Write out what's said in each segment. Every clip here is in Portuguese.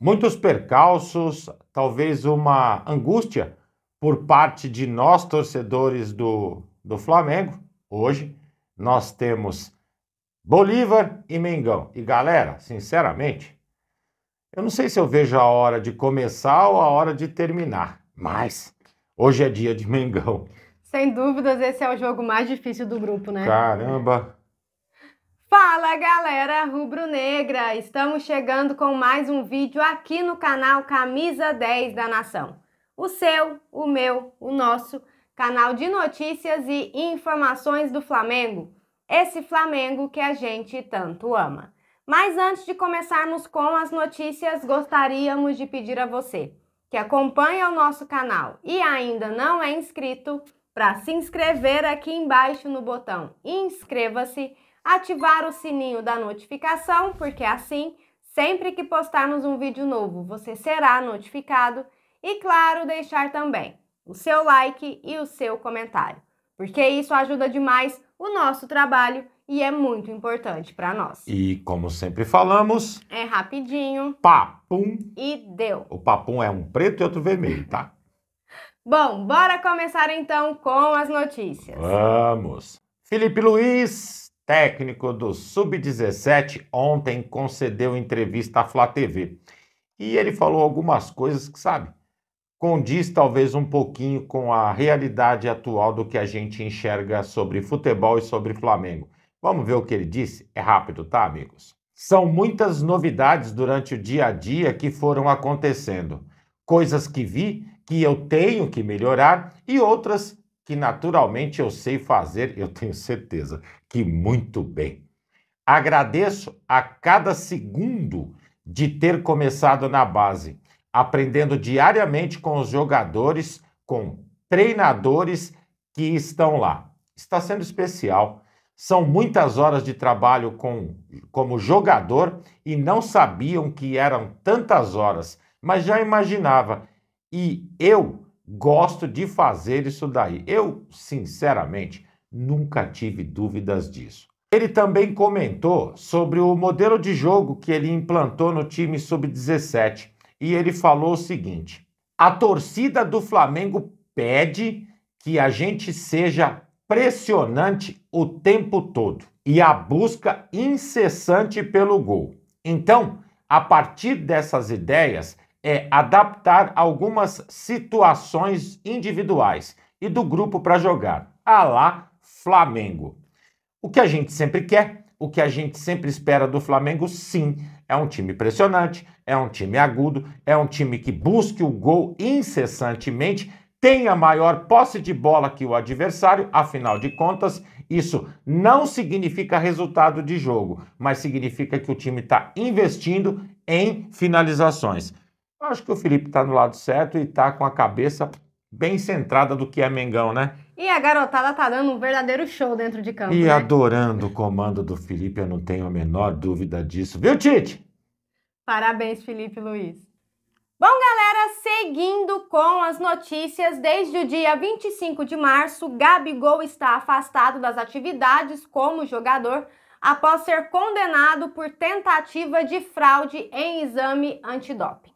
muitos percalços, talvez uma angústia por parte de nós, torcedores do, do Flamengo. Hoje nós temos Bolívar e Mengão. E galera, sinceramente, eu não sei se eu vejo a hora de começar ou a hora de terminar, mas hoje é dia de Mengão. Sem dúvidas, esse é o jogo mais difícil do grupo, né? Caramba! Fala! Fala galera rubro-negra! Estamos chegando com mais um vídeo aqui no canal Camisa 10 da Nação. O seu, o meu, o nosso canal de notícias e informações do Flamengo. Esse Flamengo que a gente tanto ama. Mas antes de começarmos com as notícias, gostaríamos de pedir a você que acompanha o nosso canal e ainda não é inscrito, para se inscrever aqui embaixo no botão inscreva-se ativar o sininho da notificação, porque é assim, sempre que postarmos um vídeo novo, você será notificado. E claro, deixar também o seu like e o seu comentário, porque isso ajuda demais o nosso trabalho e é muito importante para nós. E como sempre falamos, é rapidinho. Papum e deu. O papum é um preto e outro vermelho, tá? Bom, bora começar então com as notícias. Vamos. Felipe Luiz técnico do Sub-17, ontem concedeu entrevista à Flá TV. E ele falou algumas coisas que, sabe, condiz talvez um pouquinho com a realidade atual do que a gente enxerga sobre futebol e sobre Flamengo. Vamos ver o que ele disse? É rápido, tá, amigos? São muitas novidades durante o dia a dia que foram acontecendo. Coisas que vi que eu tenho que melhorar e outras que naturalmente eu sei fazer, eu tenho certeza que muito bem. Agradeço a cada segundo de ter começado na base, aprendendo diariamente com os jogadores, com treinadores que estão lá. Está sendo especial. São muitas horas de trabalho com, como jogador e não sabiam que eram tantas horas, mas já imaginava. E eu gosto de fazer isso daí. Eu, sinceramente, nunca tive dúvidas disso. Ele também comentou sobre o modelo de jogo que ele implantou no time sub-17 e ele falou o seguinte: a torcida do Flamengo pede que a gente seja pressionante o tempo todo e a busca incessante pelo gol. Então, a partir dessas ideias, é, adaptar algumas situações individuais e do grupo para jogar. A lá Flamengo. O que a gente sempre quer, o que a gente sempre espera do Flamengo, sim, é um time pressionante, é um time agudo, é um time que busque o gol incessantemente, tenha maior posse de bola que o adversário, afinal de contas, isso não significa resultado de jogo, mas significa que o time está investindo em finalizações. Acho que o Felipe está no lado certo e está com a cabeça bem centrada do que é Mengão, né? E a garotada tá dando um verdadeiro show dentro de campo. E né? adorando o comando do Felipe, eu não tenho a menor dúvida disso, viu, Tite? Parabéns, Felipe Luiz. Bom, galera, seguindo com as notícias, desde o dia 25 de março, Gabigol está afastado das atividades como jogador após ser condenado por tentativa de fraude em exame antidoping.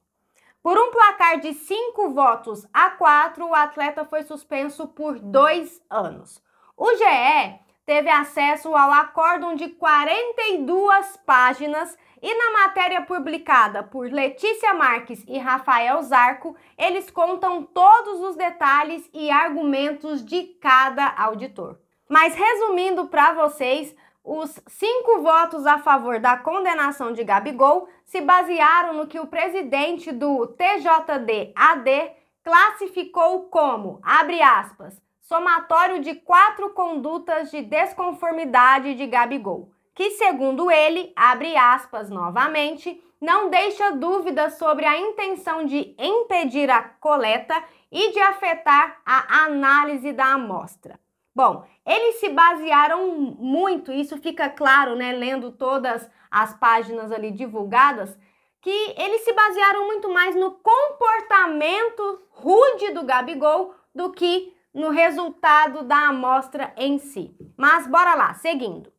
Por um placar de cinco votos a quatro, o atleta foi suspenso por dois anos. O GE teve acesso ao acórdão de 42 páginas e na matéria publicada por Letícia Marques e Rafael Zarco, eles contam todos os detalhes e argumentos de cada auditor. Mas resumindo para vocês, os cinco votos a favor da condenação de Gabigol se basearam no que o presidente do TJD-AD classificou como, abre aspas, somatório de quatro condutas de desconformidade de Gabigol, que, segundo ele, abre aspas novamente, não deixa dúvidas sobre a intenção de impedir a coleta e de afetar a análise da amostra. Bom, eles se basearam muito, isso fica claro, né, lendo todas as páginas ali divulgadas, que eles se basearam muito mais no comportamento rude do Gabigol do que no resultado da amostra em si. Mas bora lá, seguindo.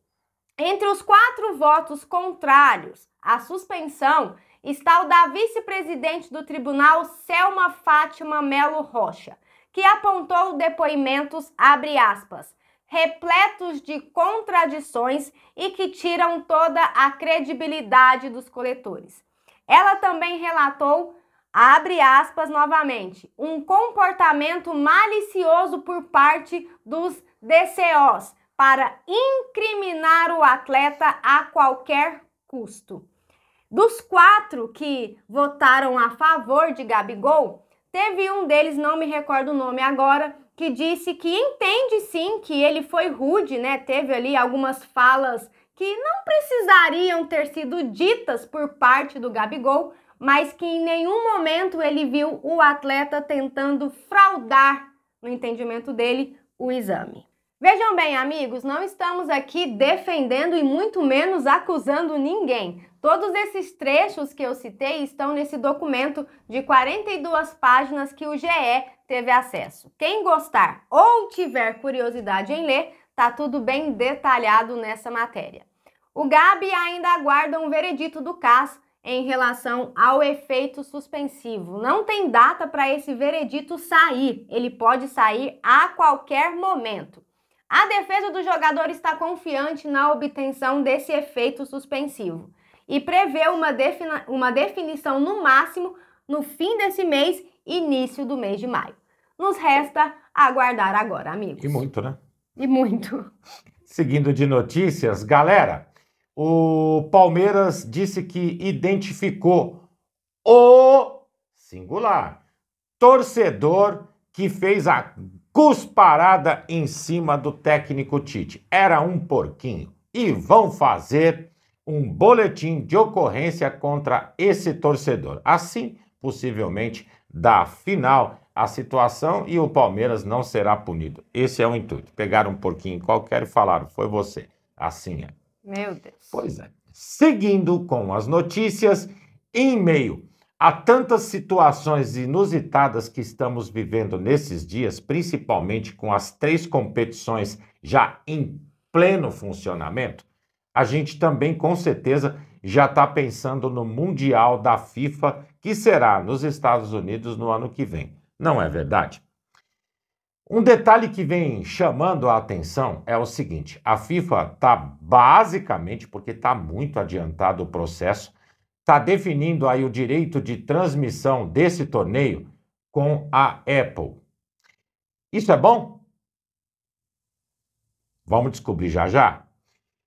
Entre os quatro votos contrários à suspensão está o da vice-presidente do tribunal, Selma Fátima Melo Rocha que apontou depoimentos, abre aspas, repletos de contradições e que tiram toda a credibilidade dos coletores. Ela também relatou, abre aspas novamente, um comportamento malicioso por parte dos DCOs para incriminar o atleta a qualquer custo. Dos quatro que votaram a favor de Gabigol, Teve um deles, não me recordo o nome agora, que disse que entende sim que ele foi rude, né? Teve ali algumas falas que não precisariam ter sido ditas por parte do Gabigol, mas que em nenhum momento ele viu o atleta tentando fraudar, no entendimento dele, o exame. Vejam bem, amigos, não estamos aqui defendendo e muito menos acusando ninguém. Todos esses trechos que eu citei estão nesse documento de 42 páginas que o GE teve acesso. Quem gostar ou tiver curiosidade em ler, tá tudo bem detalhado nessa matéria. O Gabi ainda aguarda um veredito do CAS em relação ao efeito suspensivo. Não tem data para esse veredito sair, ele pode sair a qualquer momento. A defesa do jogador está confiante na obtenção desse efeito suspensivo e prevê uma, defini uma definição no máximo no fim desse mês, início do mês de maio. Nos resta aguardar agora, amigos. E muito, né? E muito. Seguindo de notícias, galera, o Palmeiras disse que identificou o singular torcedor que fez a cusparada em cima do técnico Tite. Era um porquinho. E vão fazer um boletim de ocorrência contra esse torcedor. Assim, possivelmente, da final a situação e o Palmeiras não será punido. Esse é o intuito. Pegar um porquinho qualquer e falaram, foi você. Assim é. Meu Deus. Pois é. Seguindo com as notícias, em meio Há tantas situações inusitadas que estamos vivendo nesses dias, principalmente com as três competições já em pleno funcionamento, a gente também com certeza já está pensando no Mundial da FIFA, que será nos Estados Unidos no ano que vem. Não é verdade? Um detalhe que vem chamando a atenção é o seguinte: a FIFA está basicamente, porque está muito adiantado o processo, está definindo aí o direito de transmissão desse torneio com a Apple. Isso é bom? Vamos descobrir já já.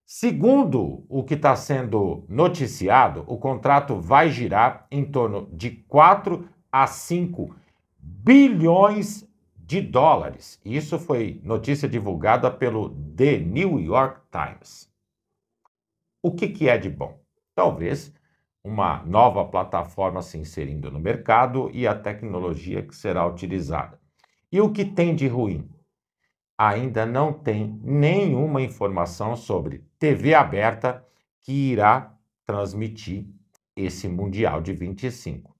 Segundo o que está sendo noticiado, o contrato vai girar em torno de 4 a 5 bilhões de dólares. Isso foi notícia divulgada pelo The New York Times. O que, que é de bom? Talvez uma nova plataforma se inserindo no mercado e a tecnologia que será utilizada. E o que tem de ruim? Ainda não tem nenhuma informação sobre TV aberta que irá transmitir esse Mundial de 25.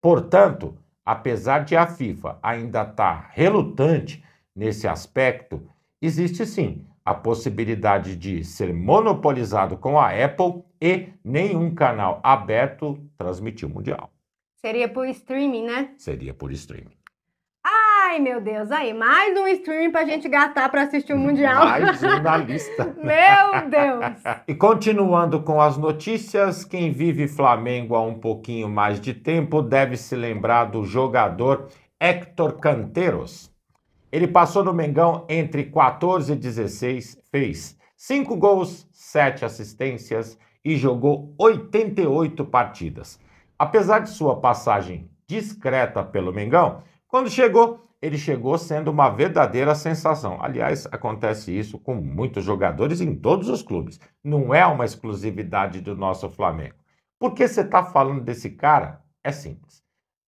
Portanto, apesar de a FIFA ainda estar tá relutante nesse aspecto, existe sim a possibilidade de ser monopolizado com a Apple e nenhum canal aberto transmitir o Mundial. Seria por streaming, né? Seria por streaming. Ai, meu Deus, aí, mais um streaming pra gente gastar pra assistir o Mundial. Mais um na lista. meu Deus! E continuando com as notícias, quem vive Flamengo há um pouquinho mais de tempo deve se lembrar do jogador Hector Canteiros, ele passou no Mengão entre 14 e 16, fez 5 gols, 7 assistências e jogou 88 partidas. Apesar de sua passagem discreta pelo Mengão, quando chegou, ele chegou sendo uma verdadeira sensação. Aliás, acontece isso com muitos jogadores em todos os clubes. Não é uma exclusividade do nosso Flamengo. Por que você está falando desse cara? É simples.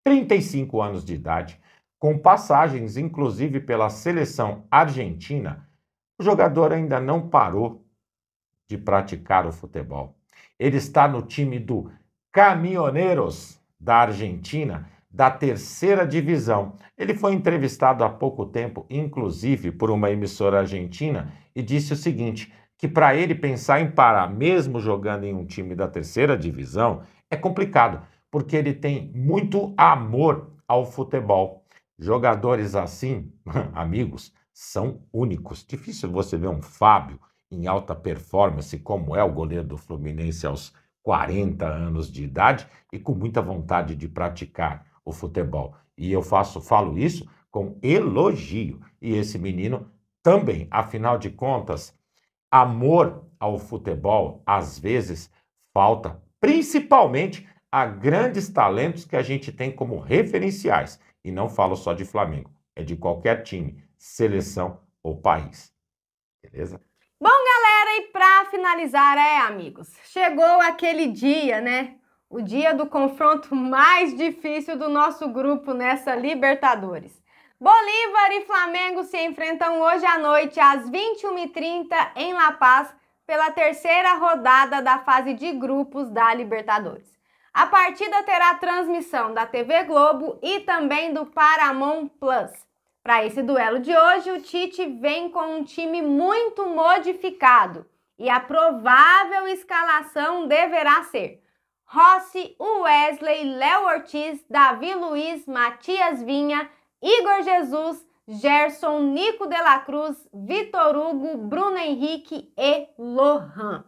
35 anos de idade, com passagens inclusive pela seleção argentina, o jogador ainda não parou de praticar o futebol. Ele está no time do Caminhoneiros da Argentina, da terceira divisão. Ele foi entrevistado há pouco tempo, inclusive por uma emissora argentina, e disse o seguinte: que para ele pensar em parar, mesmo jogando em um time da terceira divisão, é complicado, porque ele tem muito amor ao futebol. Jogadores assim, amigos, são únicos. Difícil você ver um Fábio em alta performance, como é o goleiro do Fluminense aos 40 anos de idade e com muita vontade de praticar o futebol. E eu faço, falo isso com elogio. E esse menino também, afinal de contas, amor ao futebol às vezes falta, principalmente a grandes talentos que a gente tem como referenciais. E não falo só de Flamengo, é de qualquer time, seleção ou país. Beleza? Bom, galera, e para finalizar, é, amigos, chegou aquele dia, né? O dia do confronto mais difícil do nosso grupo nessa Libertadores. Bolívar e Flamengo se enfrentam hoje à noite, às 21h30, em La Paz, pela terceira rodada da fase de grupos da Libertadores. A partida terá transmissão da TV Globo e também do Paramount Plus. Para esse duelo de hoje, o Tite vem com um time muito modificado e a provável escalação deverá ser Rossi, Wesley, Léo Ortiz, Davi Luiz, Matias Vinha, Igor Jesus, Gerson, Nico de la Cruz, Vitor Hugo, Bruno Henrique e Lohan.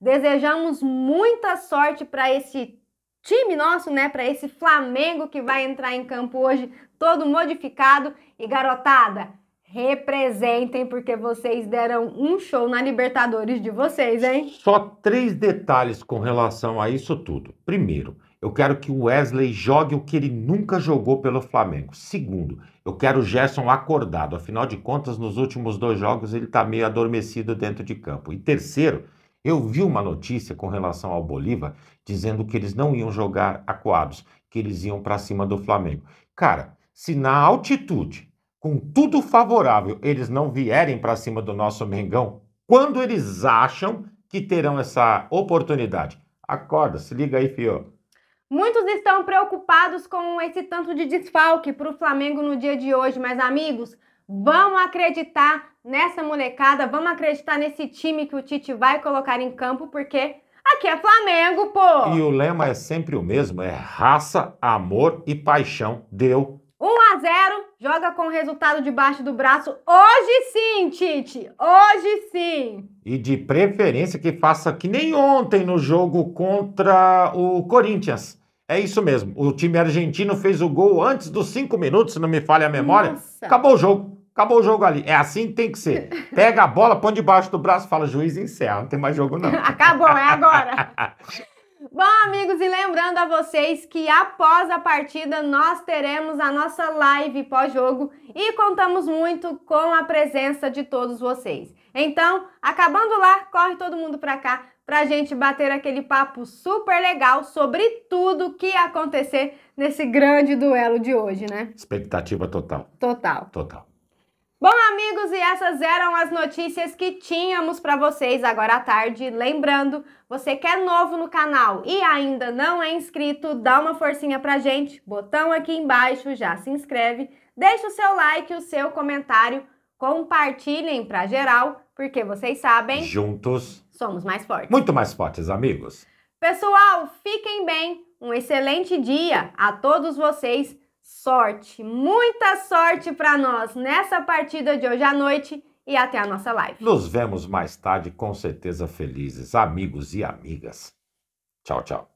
Desejamos muita sorte para esse time nosso, né, para esse Flamengo que vai entrar em campo hoje todo modificado e garotada. Representem porque vocês deram um show na Libertadores de vocês, hein? Só três detalhes com relação a isso tudo. Primeiro, eu quero que o Wesley jogue o que ele nunca jogou pelo Flamengo. Segundo, eu quero o Gerson acordado. Afinal de contas, nos últimos dois jogos ele está meio adormecido dentro de campo. E terceiro, eu vi uma notícia com relação ao Bolívar dizendo que eles não iam jogar aquados, que eles iam para cima do Flamengo. Cara, se na altitude, com tudo favorável, eles não vierem para cima do nosso Mengão, quando eles acham que terão essa oportunidade? Acorda, se liga aí, fio. Muitos estão preocupados com esse tanto de desfalque para o Flamengo no dia de hoje, mas amigos, Vamos acreditar nessa molecada, vamos acreditar nesse time que o Tite vai colocar em campo, porque aqui é Flamengo, pô! E o lema é sempre o mesmo: é raça, amor e paixão. Deu. 1 a 0 joga com o resultado debaixo do braço. Hoje sim, Tite! Hoje sim! E de preferência que faça que nem ontem no jogo contra o Corinthians. É isso mesmo. O time argentino fez o gol antes dos cinco minutos, se não me falha a memória. Nossa. Acabou o jogo. Acabou o jogo ali. É assim que tem que ser. Pega a bola, põe debaixo do braço, fala juiz e encerra. Não tem mais jogo, não. Acabou, é agora. Bom, amigos, e lembrando a vocês que após a partida nós teremos a nossa live pós-jogo e contamos muito com a presença de todos vocês. Então, acabando lá, corre todo mundo para cá pra gente bater aquele papo super legal sobre tudo que acontecer nesse grande duelo de hoje, né? Expectativa total. Total. Total. Bom, amigos, e essas eram as notícias que tínhamos para vocês agora à tarde. Lembrando, você que é novo no canal e ainda não é inscrito, dá uma forcinha pra gente, botão aqui embaixo, já se inscreve, deixa o seu like, o seu comentário, compartilhem pra geral, porque vocês sabem, juntos somos mais fortes. Muito mais fortes, amigos. Pessoal, fiquem bem, um excelente dia a todos vocês sorte, muita sorte para nós nessa partida de hoje à noite e até a nossa live. Nos vemos mais tarde, com certeza felizes, amigos e amigas. Tchau, tchau.